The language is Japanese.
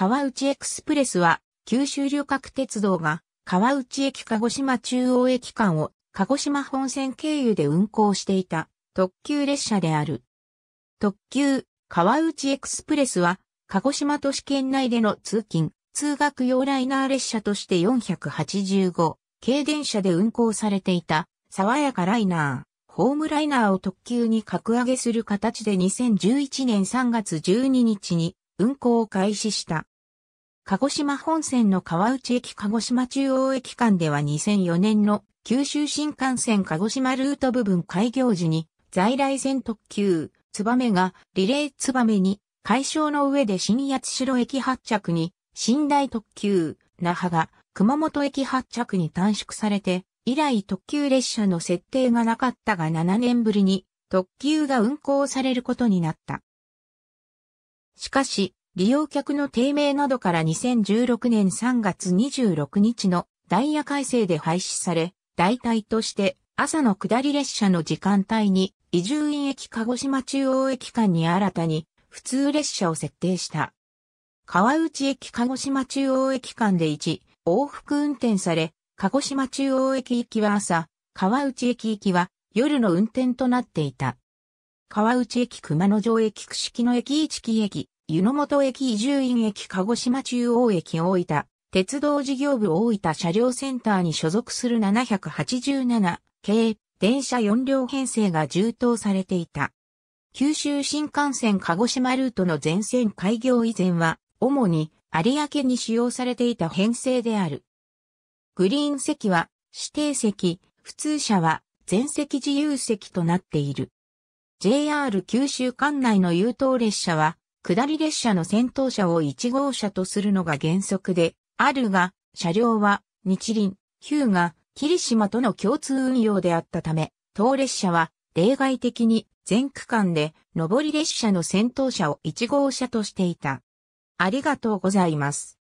川内エクスプレスは、九州旅客鉄道が、川内駅鹿児島中央駅間を、鹿児島本線経由で運行していた、特急列車である。特急、川内エクスプレスは、鹿児島都市圏内での通勤、通学用ライナー列車として485、軽電車で運行されていた、爽やかライナー、ホームライナーを特急に格上げする形で2011年3月12日に運行を開始した。鹿児島本線の川内駅鹿児島中央駅間では2004年の九州新幹線鹿児島ルート部分開業時に在来線特急、ツバメがリレーツバメに解消の上で新八代駅発着に寝台特急、那覇が熊本駅発着に短縮されて以来特急列車の設定がなかったが7年ぶりに特急が運行されることになった。しかし、利用客の低迷などから2016年3月26日のダイヤ改正で廃止され、代替として朝の下り列車の時間帯に移住院駅鹿児島中央駅間に新たに普通列車を設定した。川内駅鹿児島中央駅間で1往復運転され、鹿児島中央駅行きは朝、川内駅行きは夜の運転となっていた。川内駅熊野城駅串木野駅一木駅、湯本駅移住院駅鹿児島中央駅大分、鉄道事業部大分車両センターに所属する787系電車4両編成が充当されていた。九州新幹線鹿児島ルートの全線開業以前は、主に有明に使用されていた編成である。グリーン席は指定席、普通車は全席自由席となっている。JR 九州管内の優等列車は下り列車の先頭車を1号車とするのが原則で、あるが、車両は日輪、ヒューが霧島との共通運用であったため、当列車は例外的に全区間で上り列車の先頭車を1号車としていた。ありがとうございます。